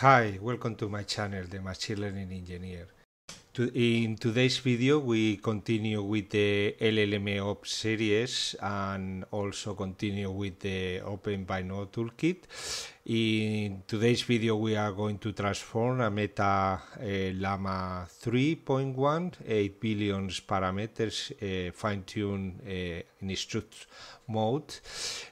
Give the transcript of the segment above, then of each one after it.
Hi, welcome to my channel, the Machine Learning Engineer. To, in today's video, we continue with the LLM Op series and also continue with the Open Binode Toolkit. In today's video, we are going to transform a Meta uh, Llama 3.1, 8 billion parameters, uh, fine-tuned uh, in instruct mode.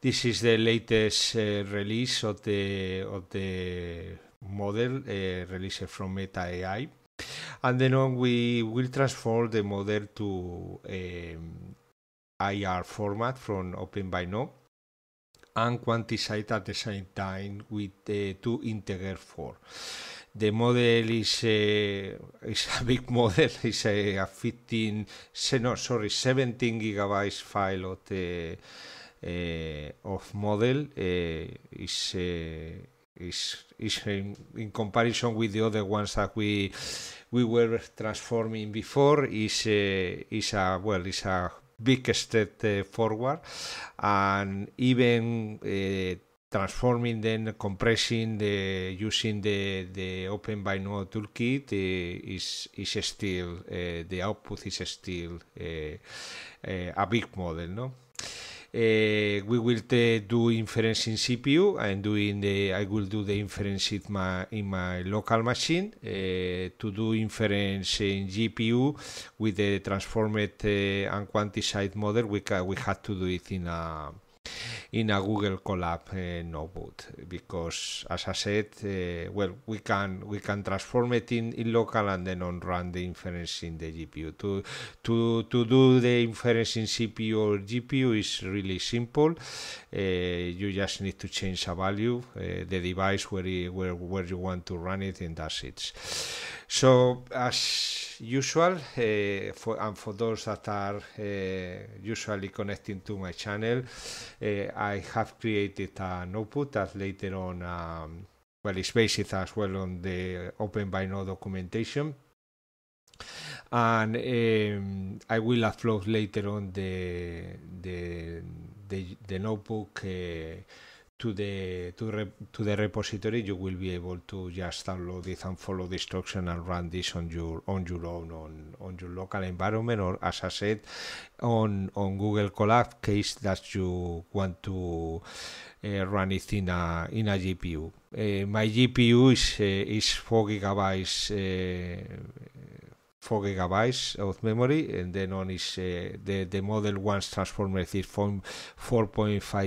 This is the latest release of the of the model eh, released from Meta AI. And then on we will transform the model to eh, IR format from Open and quantize at the same time with uh, eh, two integer four. The model is a, is a big model. It's a, a 15, no, sorry, 17 gigabytes file of the uh, of model. Uh, is is is in, in, comparison with the other ones that we we were transforming before is a, uh, is a well is a big step uh, forward and even uh, transforming then compressing the using the the open by no toolkit uh, is is still uh, the output is still uh, a big model no Eh, we will do inference in CPU. and doing the I will do the inference in my in my local machine eh, to do inference in GPU with the transformed eh, and quantized model. We ca- we have to do it in a in a Google Colab uh, notebook because, as I said, eh, well, we can we can transform it in, in local and then on run the inference in the GPU. To to to do the inference in CPU or GPU is really simple. Eh, you just need to change a value, the device where it, where where you want to run it, and that's it. So as usual, uh, for, and for those that are uh, usually connecting to my channel, uh, I have created a notebook that later on, um, well, it's based as well on the Open by documentation. And um, I will upload later on the the the, the notebook to the to, to the repository you will be able to just download it and follow the instruction and run this on your on your own on on your local environment or as i said on on google colab case that you want to uh, run it in a in a gpu uh, my gpu is uh, is four gigabytes uh, 4 gigabytes of memory and then on is uh, the, the model 1's transformer is 4.5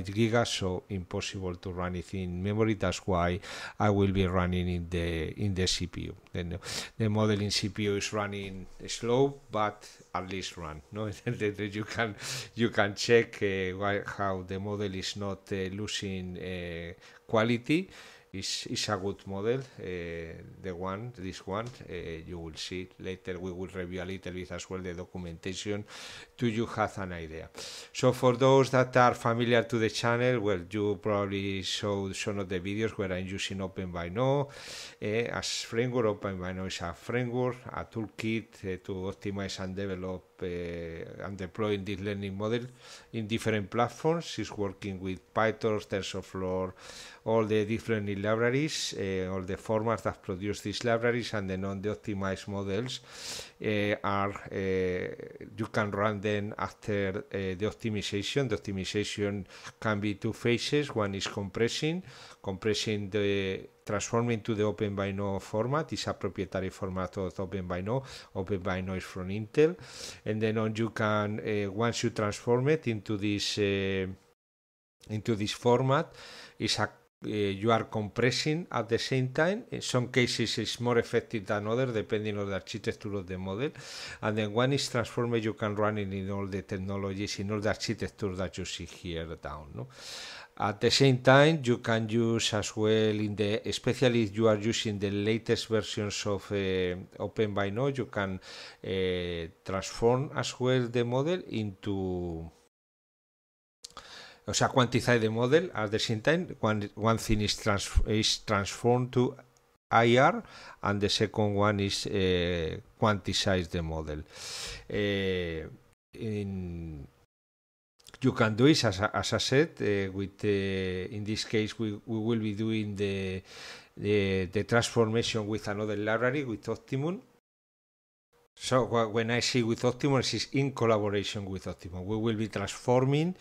gigas so impossible to run it in memory that's why I will be running in the in the CPU then the model in CPU is running slow but at least run no you can you can check uh, why, how the model is not uh, losing uh, quality is, is a good model. Uh, the one, this one, uh, you will see later. We will review a little bit as well the documentation to you have an idea. So for those that are familiar to the channel, well, you probably saw some of the videos where I'm using Open by Now uh, as framework. Open by Now is a framework, a toolkit uh, to optimize and develop Eh, and deploying this learning model in different platforms. She's working with Python, TensorFlow, all the different libraries, eh, all the formats that produce these libraries, and then on the optimized models eh, are you can run them after the optimization. The optimization can be two phases. One is compressing, compression the transforming to the open by no format is a proprietary format of open by no open by no is from intel and then on you can uh, once you transform it into this uh, into this format is a uh, you are compressing at the same time. In some cases, it's more effective than others, depending on the architecture of the model. And then one is transformed, you can run it in all the technologies, in all the architectures that you see here down. No? At the same time, you can use as well in the, especially if you are using the latest versions of uh, Open by you can uh, transform as well the model into, o sea, quantify the model at the same time. One, one thing is, trans, is transformed to IR and the second one is uh, quantize the model. Uh, in you can do it as, as I said, uh, with in this case, we, we will be doing the, the, the transformation with another library, with Optimum. So when I say with Optimum, it's in collaboration with Optimum. We will be transforming,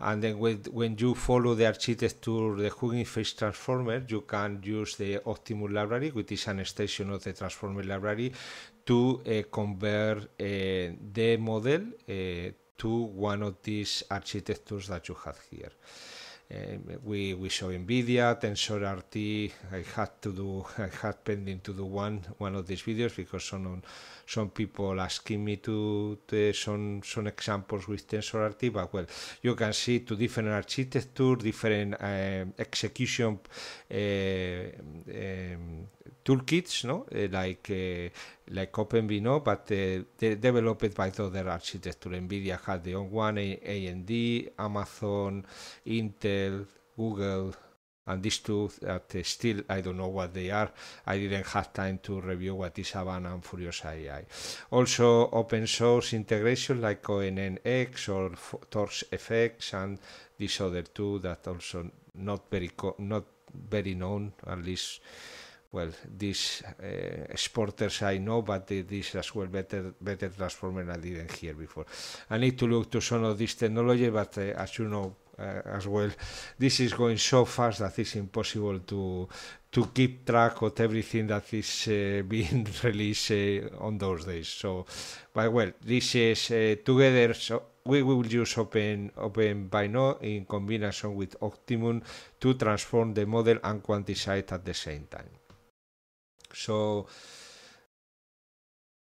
and then when you follow the architecture, the Hugging Face Transformer, you can use the Optimum library, which is an extension of the Transformer library, to uh, convert uh, the model uh, to one of these architectures that you have here. Um, we, we saw NVIDIA, TensorRT. I had to do, I had pending to do one one of these videos because some some people asking me to, to some some examples with TensorRT. But well, you can see two different architectures, different um, execution uh, um, toolkits, no, uh, like. Uh, like OpenVINO, but uh, they're developed by other architecture. NVIDIA had their own one, AMD, Amazon, Intel, Google, and these two that uh, still I don't know what they are. I didn't have time to review what is Havana and Furious AI. Also, open source integration like ONNX or TorchFX and these other two that also not very not very known at least well, these uh, exporters I know, but they, these as well better better transformer than I didn't hear before. I need to look to some of this technology, but uh, as you know uh, as well, this is going so fast that it's impossible to to keep track of everything that is uh, being released on those days. So, but well, this is together. So we will use open open in combination with Optimum to transform the model and quantize it at the same time. So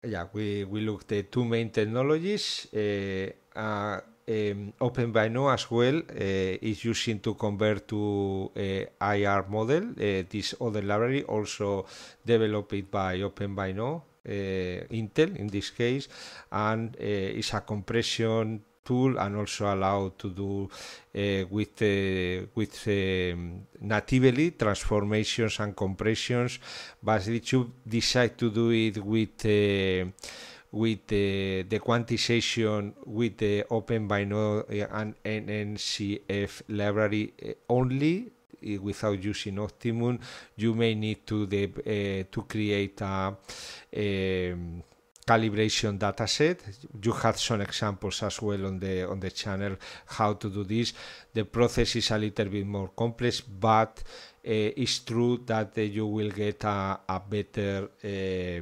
yeah, we, we looked at two main technologies. Uh, uh, um, Open by now as well uh, is using to convert to uh, IR model. Uh, this other library also developed by Open by now, uh, Intel in this case, and uh, is a compression tool and also allowed to do uh, with uh, with um, natively transformations and compressions, but if you decide to do it with uh, with the, uh, the quantization with the Open binary uh, and NNCF library uh, only? Eh, without using Optimum, you may need to the, to create a, a um, calibration dataset. You had some examples as well on the on the channel how to do this. The process is a little bit more complex, but uh, it's true that uh, you will get a, a better uh, eh,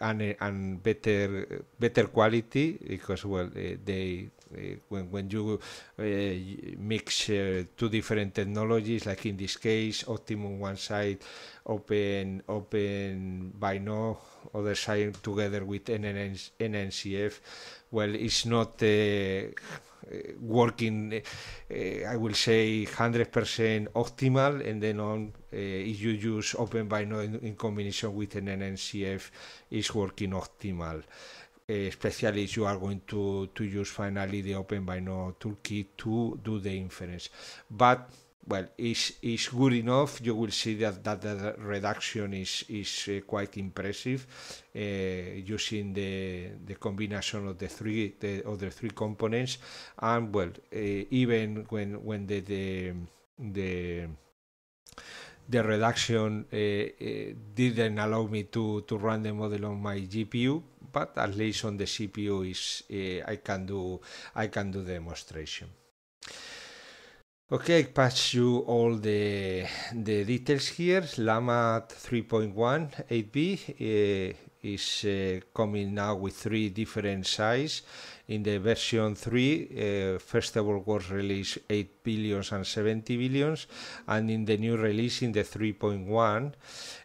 and, and better better quality because well they Eh, when, when you eh, mix eh, two different technologies, like in this case, Optimum one side, open open by no other side together with NNN, NNCF. Well, it's not working, uh, I will say, 100% optimal, and then on uh, if you use Open by in, in combination with NNCF, is working optimal. Eh, especially if you are going to, to use finally the Open Bino toolkit to do the inference. But well, it's it's good enough. You will see that, that the reduction is is uh, quite impressive uh, using the the combination of the three the other three components, and well, uh, even when when the the the the reduction didn't allow me to to run the model on my GPU but at least on the CPU is uh, I can do I can do demonstration. Okay, I pass you all the the details here. Llama 3.1 8B. Uh, eh, is uh, coming now with three different sizes. In the version 3, uh, first of all was released 8 billions and 70 billions, and in the new release in the 3.1, uh,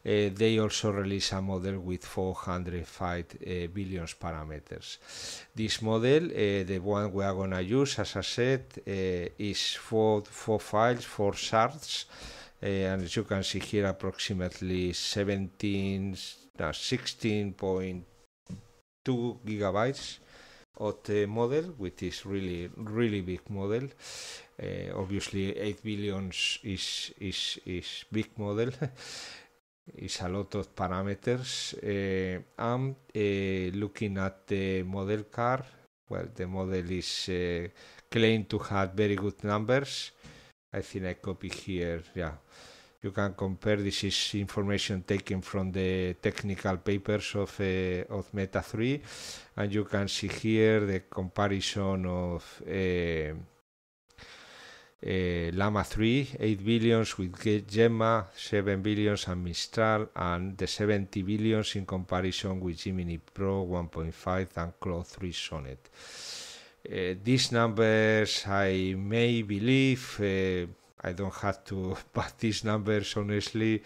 they also released a model with 405 uh, billions parameters. This model, uh, the one we are going to use, as I said, uh, is four, four files, four charts. Uh, and as you can see here approximately 17 now 16.2 gigabytes of the model, which is really really big model. Uh, obviously, 8 billions is is is big model. is a lot of parameters. Uh, I'm uh, looking at the model car. Well, the model is uh, claimed to have very good numbers. I think I copy here. Yeah you can compare this is information taken from the technical papers of, uh, of Meta 3 and you can see here the comparison of uh, uh, Llama 3, 8 billions with Gemma, 7 billions and Mistral and the 70 billions in comparison with Gemini Pro 1.5 and Claude 3 Sonnet. these numbers I may believe I don't have to, but these numbers honestly,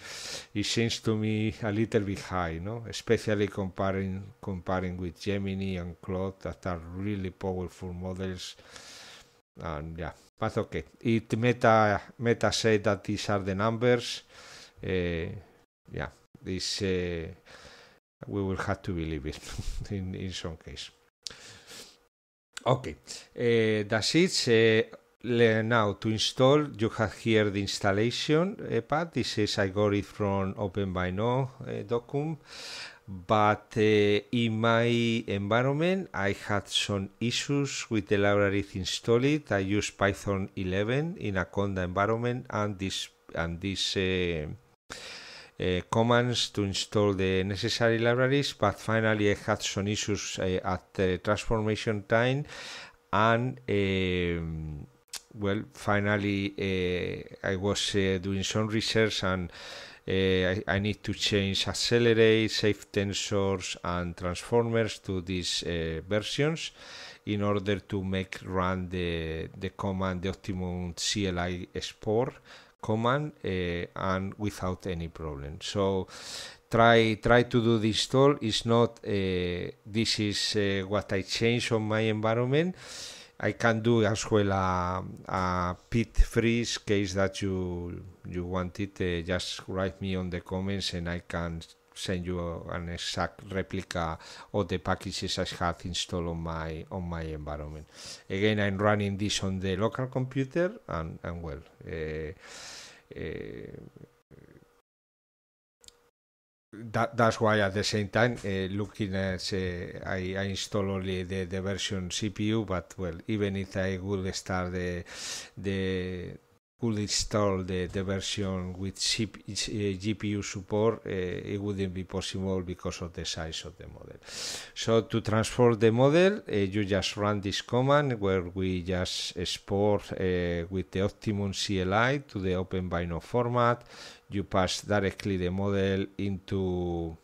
it seems to me a little bit high, no? Especially comparing comparing with Gemini and Claude that are really powerful models. And yeah, but okay, it meta meta said that these are the numbers. Uh, yeah, this uh, we will have to believe it in in some case. Okay, uh, that's it. Uh, now to install you have here the installation uh, eh, path this is I got it from OpenByNow uh, eh, but uh, in my environment I had some issues with the library installed I use Python 11 in a Conda environment and this and this uh, uh, commands to install the necessary libraries but finally I had some issues at the transformation time and well, finally uh, I was uh, doing some research and uh, I, I, need to change accelerate, safe tensors, and transformers to these versions in order to make run the, the command, the optimum CLI export command uh, and without any problem. So try try to do the install. It's not uh, this is uh, what I change on my environment. I can do as well a, a pit freeze case that you you want it. Uh, just write me on the comments and I can send you an exact replica of the packages I have installed on my on my environment. Again, I'm running this on the local computer and, and well. Uh, uh, that, that's why at the same time uh, looking at I, I install only the, the version CPU but well even if I will start the the could install the, the version with uh, eh, GPU support, uh, it wouldn't be possible because of the size of the model. So to transform the model, uh, you just run this command where we just export with the Optimum CLI to the OpenVINO format. You pass directly the model into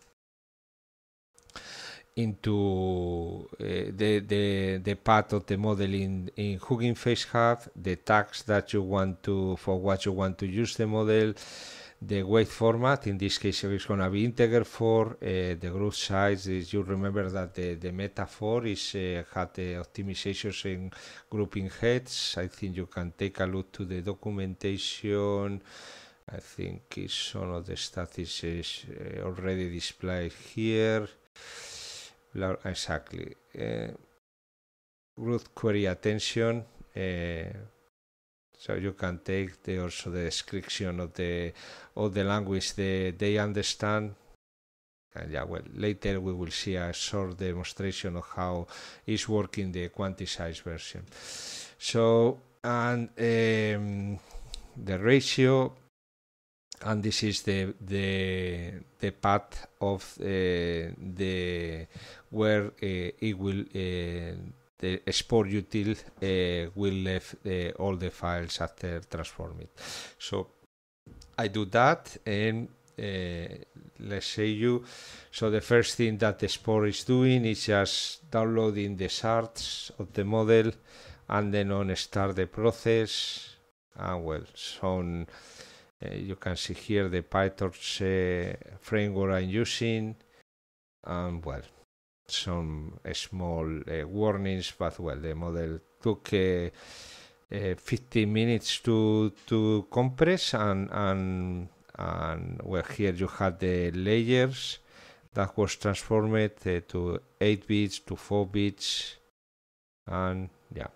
into uh, the, the, the part of the model in, in Hugging Face Hub, the tags that you want to, for what you want to use the model, the weight format, in this case it's going to be integer for uh, eh, the group size is, you remember that the, the meta 4 is uh, had the optimizations in grouping heads, I think you can take a look to the documentation, I think it's one of the statistics already displayed here exactly. Uh, eh, root query attention. Uh, so you can take the, also the description of the of the language they, they understand. And yeah, well, later we will see a short demonstration of how is working the quantized version. So and um, the ratio and this is the the the path of uh, the where uh, it will uh, the export util will leave all the files after transform it. So I do that and uh, let's say you so the first thing that the sport is doing is just downloading the shards of the model and then on start the process and ah, well some Eh, you can see here the PyTorch uh, framework I'm using, and well, some small eh, warnings, but well, the model took 50 minutes to to compress, and and and well, here you have the layers that was transformed to 8 bits to 4 bits, and yeah.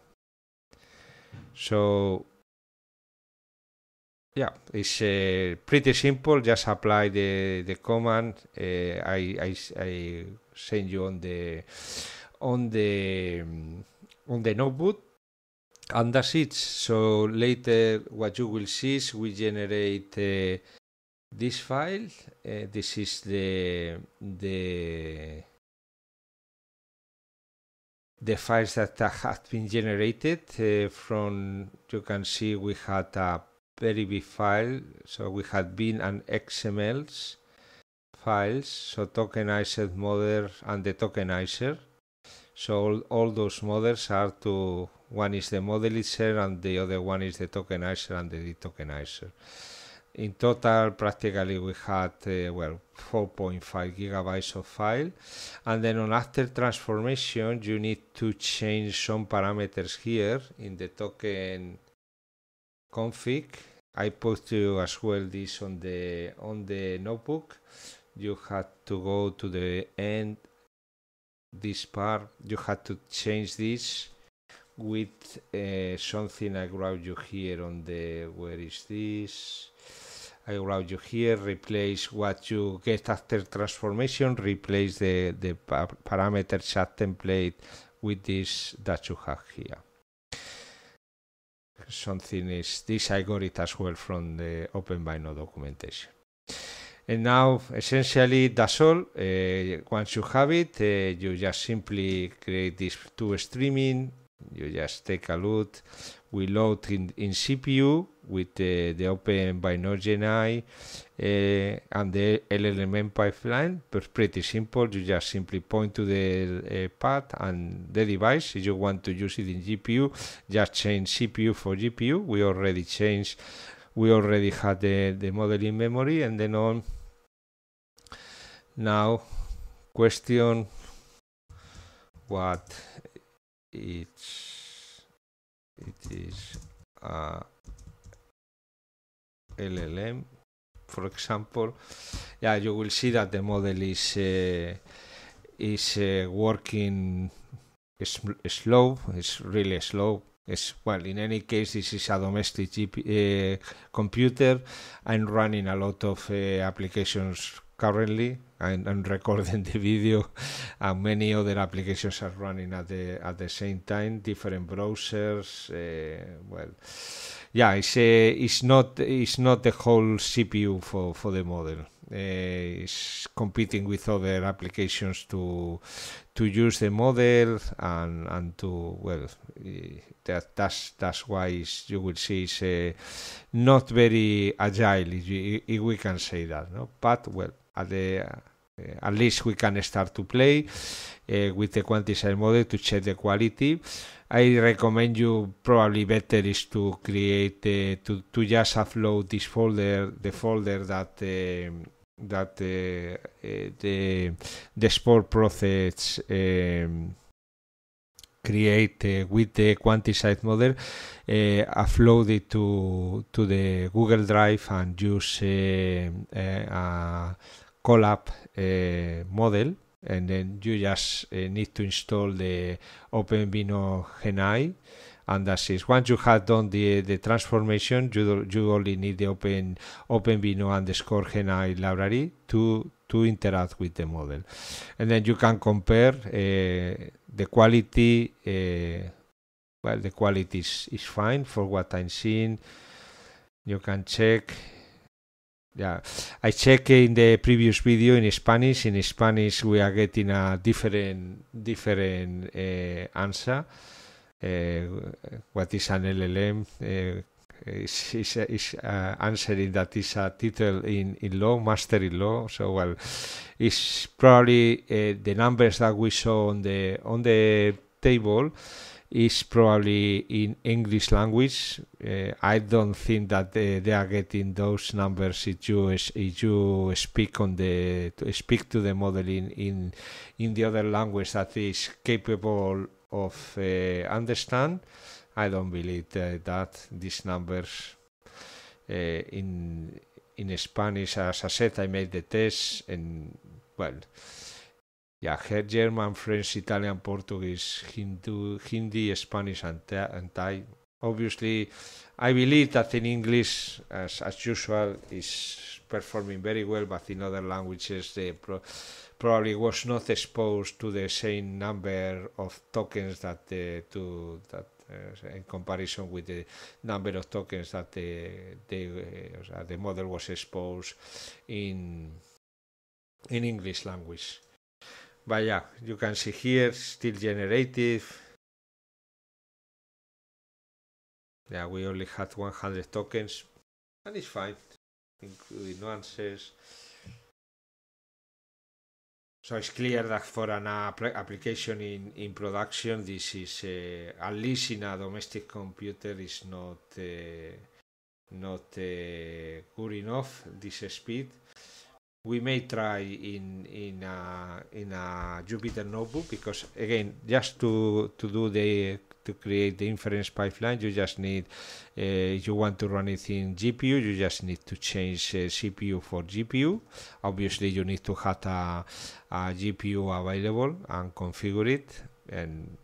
So yeah, it's uh, pretty simple. Just apply the the command. Uh, I, I I send you on the on the on the notebook, and that's it. So later, what you will see is we generate uh, this file. Uh, this is the the the files that have been generated uh, from you can see we had a big file. So we had bin and XMLs files. So tokenized model and the tokenizer. So all, all those models are to one is the modelizer and the other one is the tokenizer and the detokenizer. In total, practically we had uh, well 4.5 gigabytes of file, and then on after transformation you need to change some parameters here in the token config. I post you as well this on the on the notebook. You had to go to the end this part. You had to change this with uh, something I grab you here on the where is this? I grab you here. Replace what you get after transformation. Replace the the parameter chat template with this that you have here. something is these I got it as well from the open by no documentation. And now, essentially, that's all. Uh, once you have it, uh, you just simply create these two streaming you just take a look we load in, in CPU with uh, the open Binode Gen uh, and the LLM pipeline but pretty simple you just simply point to the uh, path and the device if you want to use it in GPU just change CPU for GPU we already changed we already had the, the model in memory and then on now question what it's it is a uh, LLM for example yeah you will see that the model is uh, is uh, working slow it's really slow it's, well in any case this is a domestic GP, uh, computer i'm running a lot of uh, applications currently and, and recording the video and many other applications are running at the at the same time different browsers uh, well yeah it's a, uh, it's not it's not the whole cpu for for the model uh, it's competing with other applications to to use the model and and to well that that's that's why you will see it's uh, not very agile if, if we can say that no but well at the uh, at least we can start to play uh, with the quantized model to check the quality. I recommend you probably better is to create uh, to to just upload this folder, the folder that uh, that uh, uh, the the sport process. Um, create uh, with the quantized model, uh, upload it to to the Google Drive and use uh, Colab eh, model and then you just eh, need to install the OpenVINO GenAI. and that's Once you have done the the transformation, you you only need the open OpenVINO underscore GNI library to to interact with the model, and then you can compare uh, the quality. Uh, well, the quality is, is fine for what I'm seeing. You can check yeah, I check in the previous video in Spanish. In Spanish, we are getting a different different uh, answer. Uh, what is an LLM? Uh, eh, is, is, uh, answering that is a title in, in law, master in law. So well, it's probably the numbers that we saw on the on the table is probably in English language. Uh, I don't think that they, they, are getting those numbers if you if you speak on the to speak to the model in in, in the other language that is capable of uh, understand. I don't believe that, that these numbers uh, in in Spanish. As I said, I made the test and well yeah, her German, French, Italian, Portuguese, Hindu, Hindi, Spanish, and, and Thai. Obviously, I believe that in English, as, as usual, is performing very well, but in other languages, they pro probably was not exposed to the same number of tokens that the to that uh, in comparison with the number of tokens that the the, uh, the model was exposed in in English language. But yeah, you can see here, still generative. Yeah, we only had 100 tokens, and it's fine, including nuances. So it's clear that for an app application in, in production, this is uh, at least in a domestic computer is not uh, not uh, good enough. This speed, we may try in in a, uh, in a uh, Jupyter notebook because again, just to to do the to create the inference pipeline, you just need uh, you want to run it in GPU, you just need to change uh, CPU for GPU. Obviously, you need to have a, a GPU available and configure it and.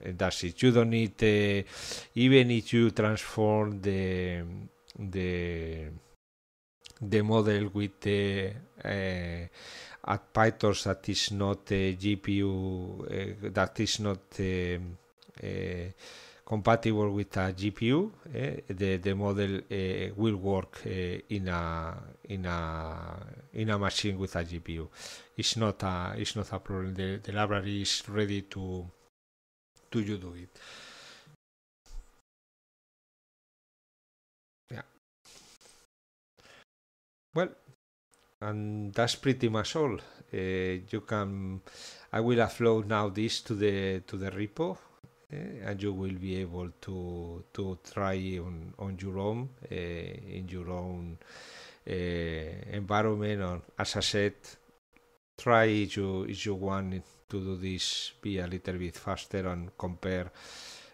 And that's it. You don't need, uh, even if you transform the the the model with the uh, at PyTorch that is not a GPU uh, that is not um, uh, compatible with a GPU, eh, the the model uh, will work uh, in a in a in a machine with a GPU. It's not a it's not a problem. The, the library is ready to to you do it. Well, and that's pretty much all. Uh, you can, I will upload now this to the to the repo, uh, and you will be able to to try on on your own uh, in your own environment. Or as I said, try if you if you want to do this be a little bit faster and compare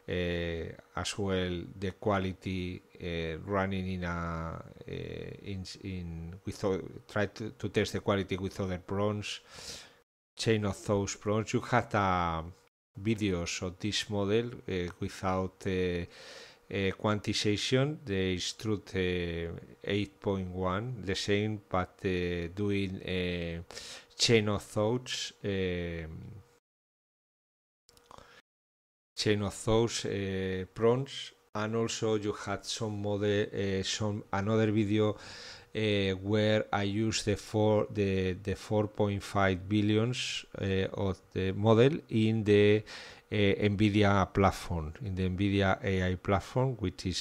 uh, as well the quality uh, running in a uh, in, in with try to, to, test the quality with other prawns chain of those prawns you had um, videos of this model without quantization they instruct 8.1 the same but doing chain of thoughts chain of those uh, prawns and also you had some model uh, eh, some another video uh, where I use the four the the 4.5 billions uh, of the model in the uh, NVIDIA platform in the NVIDIA AI platform, which is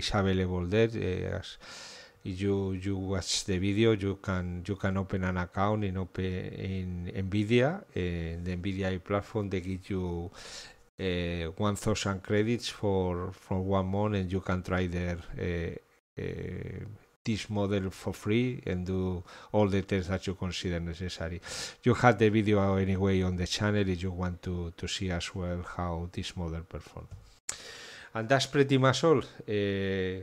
is available there. as you you watch the video, you can you can open an account in open in NVIDIA in the NVIDIA AI platform. They give you uh, 1000 credits for, for one month and you can try their uh, uh, this model for free and do all the tests that you consider necessary. You have the video anyway on the channel if you want to, to see as well how this model performs. And that's pretty much all. Uh,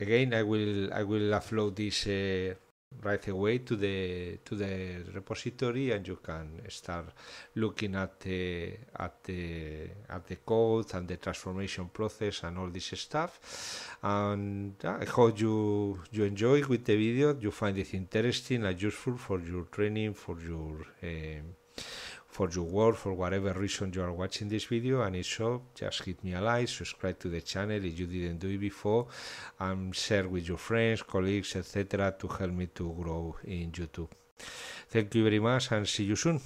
again, I will I will upload this uh, right away to the to the repository and you can start looking at the at the at the code and the transformation process and all this stuff and i hope you you enjoy with the video you find it interesting and useful for your training for your um, for your work, for whatever reason you are watching this video. And if so, just hit me a like, subscribe to the channel if you didn't do it before, and share with your friends, colleagues, etc. to help me to grow in YouTube. Thank you very much and see you soon.